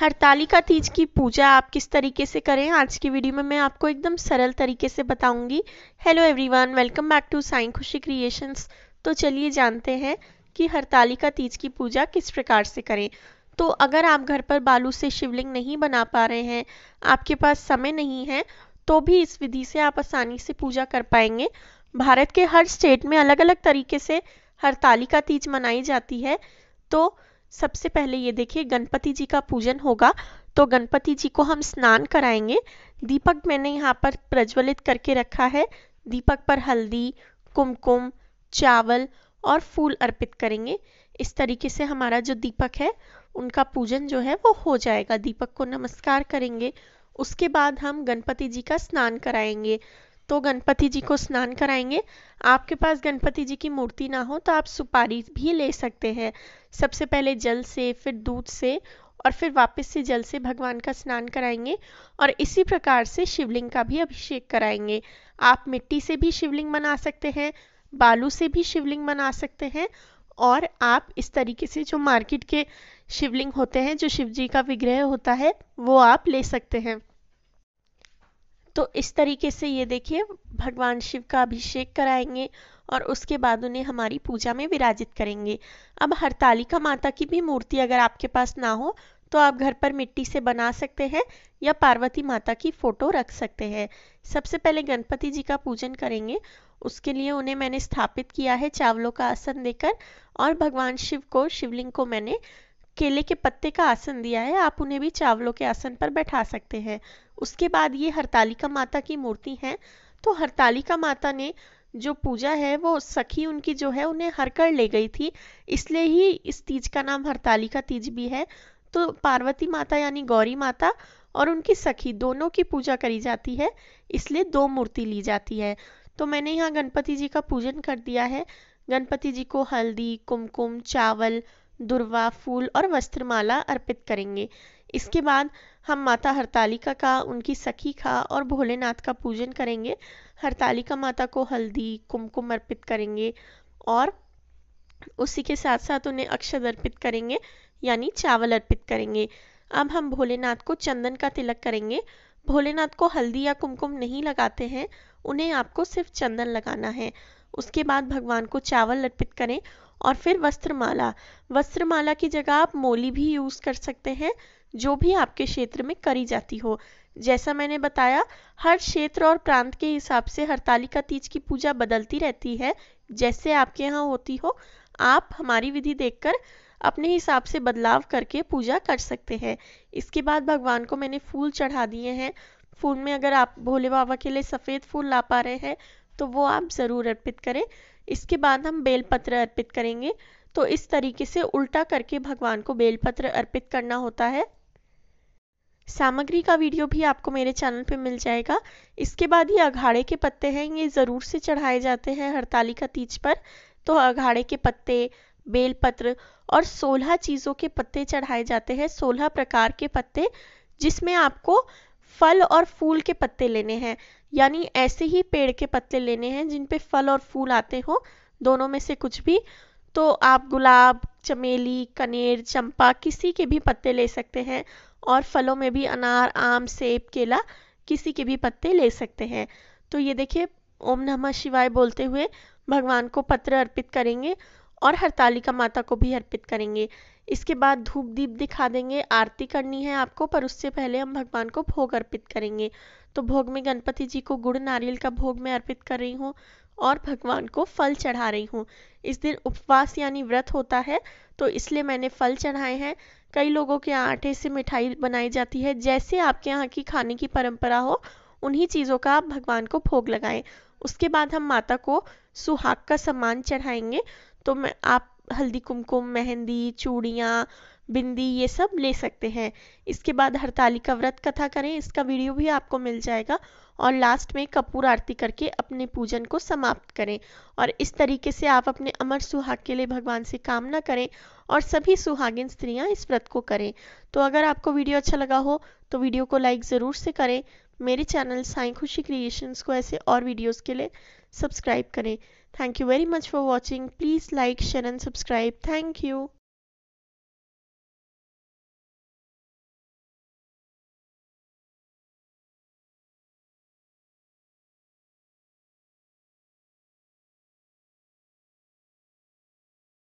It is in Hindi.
हरतालिका तीज की पूजा आप किस तरीके से करें आज की वीडियो में मैं आपको एकदम सरल तरीके से बताऊंगी hello everyone welcome back to sign Khushi creations तो चलिए जानते हैं कि हरतालिका तीज की पूजा किस प्रकार से करें तो अगर आप घर पर बालू से शिवलिंग नहीं बना पा रहे हैं आपके पास समय नहीं है तो भी इस विधि से आप आसानी से पूजा कर पाएंगे भारत के हर स्टेट में अलग अलग तरीके से हरतालिका तीज मनाई जाती है तो सबसे पहले ये देखिए गणपति जी का पूजन होगा तो गणपति जी को हम स्नान कराएंगे दीपक मैंने यहाँ पर प्रज्वलित करके रखा है दीपक पर हल्दी कुमकुम चावल और फूल अर्पित करेंगे इस तरीके से हमारा जो दीपक है उनका पूजन जो है वो हो जाएगा दीपक को नमस्कार करेंगे उसके बाद हम गणपति जी का स्नान कराएंगे तो गणपति जी को स्नान कराएंगे आपके पास गणपति जी की मूर्ति ना हो तो आप सुपारी भी ले सकते हैं सबसे पहले जल से फिर दूध से और फिर वापस से जल से भगवान का स्नान कराएंगे और इसी प्रकार से शिवलिंग का भी अभिषेक कराएंगे आप मिट्टी से भी शिवलिंग बना सकते हैं बालू से भी शिवलिंग बना सकते हैं और आप इस तरीके से जो मार्केट के शिवलिंग होते हैं जो शिव जी का विग्रह होता है वो आप ले सकते हैं तो इस तरीके से ये देखिए भगवान शिव का अभिषेक कराएंगे और उसके बाद उन्हें हमारी पूजा में विराजित करेंगे अब हरतालिका माता की भी मूर्ति अगर आपके पास ना हो तो आप घर पर मिट्टी से बना सकते हैं या पार्वती माता की फोटो रख सकते हैं सबसे पहले गणपति जी का पूजन करेंगे उसके लिए उन्हें मैंने स्थापित किया है चावलों का आसन देकर और भगवान शिव को शिवलिंग को मैंने केले के पत्ते का आसन दिया है आप उन्हें भी चावलों के आसन पर बैठा सकते हैं उसके बाद ये हरतालिका माता की मूर्ति है तो हरतालिका माता ने जो पूजा है वो सखी उनकी जो है उन्हें हर कर ले गई थी इसलिए ही इस तीज का नाम हरतालिका तीज भी है तो पार्वती माता यानी गौरी माता और उनकी सखी दोनों की पूजा करी जाती है इसलिए दो मूर्ति ली जाती है तो मैंने यहाँ गणपति जी का पूजन कर दिया है गणपति जी को हल्दी कुमकुम चावल दुर्वा फूल और वस्त्रमाला अर्पित करेंगे इसके बाद हम माता हरतालिका का उनकी सखी का और भोलेनाथ का पूजन करेंगे हरतालिका माता को हल्दी कुमकुम अर्पित करेंगे और उसी के साथ साथ उन्हें अक्षत अर्पित करेंगे यानी चावल अर्पित करेंगे अब हम भोलेनाथ को चंदन का तिलक करेंगे भोलेनाथ को हल्दी या कुमकुम नहीं लगाते हैं उन्हें आपको सिर्फ चंदन लगाना है उसके बाद भगवान को चावल अर्पित करें और फिर वस्त्रमाला वस्त्रमाला की जगह आप मोली भी यूज कर सकते हैं जो भी आपके क्षेत्र में करी जाती हो जैसा मैंने बताया हर क्षेत्र और प्रांत के हिसाब से हरतालिका तीज की पूजा बदलती रहती है जैसे आपके यहाँ होती हो आप हमारी विधि देखकर अपने हिसाब से बदलाव करके पूजा कर सकते हैं इसके बाद भगवान को मैंने फूल चढ़ा दिए हैं फूल में अगर आप भोले बाबा के लिए सफ़ेद फूल ला पा रहे हैं तो वो आप ज़रूर अर्पित करें इसके बाद हम बेलपत्र अर्पित करेंगे तो इस तरीके से उल्टा करके भगवान को बेलपत्र अर्पित करना होता है सामग्री का वीडियो भी आपको मेरे चैनल पे मिल जाएगा इसके बाद ये अघाड़े के पत्ते हैं ये ज़रूर से चढ़ाए जाते हैं हड़ताली का तीज पर तो अघाड़े के पत्ते बेलपत्र और सोलह चीज़ों के पत्ते चढ़ाए जाते हैं सोलह प्रकार के पत्ते जिसमें आपको फल और फूल के पत्ते लेने हैं यानी ऐसे ही पेड़ के पत्ते लेने हैं जिन पे फल और फूल आते हो दोनों में से कुछ भी तो आप गुलाब चमेली कनेर चंपा किसी के भी पत्ते ले सकते हैं और फलों में भी अनार आम सेब केला किसी के भी पत्ते ले सकते हैं तो ये देखिए ओम नमः शिवाय बोलते हुए भगवान को पत्र अर्पित करेंगे और हरतालिका माता को भी अर्पित करेंगे इसके बाद धूप दीप दिखा देंगे आरती करनी है आपको पर उससे पहले हम भगवान को भोग अर्पित करेंगे तो भोग में गणपति जी को गुड़ नारियल का भोग मैं अर्पित कर रही हूँ और भगवान को फल चढ़ा रही हूँ इस दिन उपवास यानी व्रत होता है तो इसलिए मैंने फल चढ़ाए हैं कई लोगों के यहाँ आटे से मिठाई बनाई जाती है जैसे आपके यहाँ की खाने की परंपरा हो उन्हीं चीज़ों का आप भगवान को भोग लगाएं उसके बाद हम माता को सुहाग का सम्मान चढ़ाएंगे तो मैं आप हल्दी कुमकुम मेहंदी चूड़ियाँ बिंदी ये सब ले सकते हैं इसके बाद हड़ताली का व्रत कथा करें इसका वीडियो भी आपको मिल जाएगा और लास्ट में कपूर आरती करके अपने पूजन को समाप्त करें और इस तरीके से आप अपने अमर सुहाग के लिए भगवान से कामना करें और सभी सुहागिन स्त्रियां इस व्रत को करें तो अगर आपको वीडियो अच्छा लगा हो तो वीडियो को लाइक ज़रूर से करें मेरे चैनल साई खुशी क्रिएशंस को ऐसे और वीडियोस के लिए सब्सक्राइब करें thank you very much for watching please like share and subscribe thank you